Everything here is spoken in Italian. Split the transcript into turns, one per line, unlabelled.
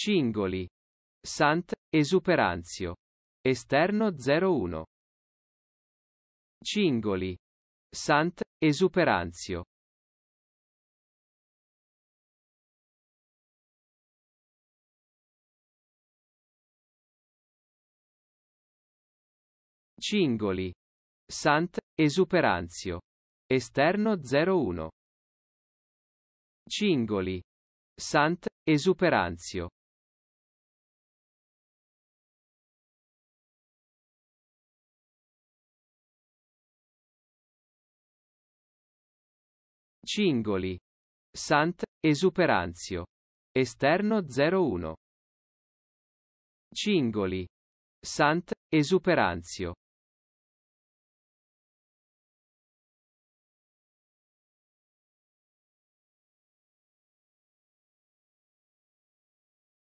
Cingoli. Sant. Esuperanzio. Esterno 01. Cingoli. Sant. Esuperanzio. Cingoli. Sant. Esuperanzio. Esterno 01. Cingoli. Sant. Esuperanzio. Cingoli. Sant. Esuperanzio. Esterno 01. Cingoli. Sant. Esuperanzio.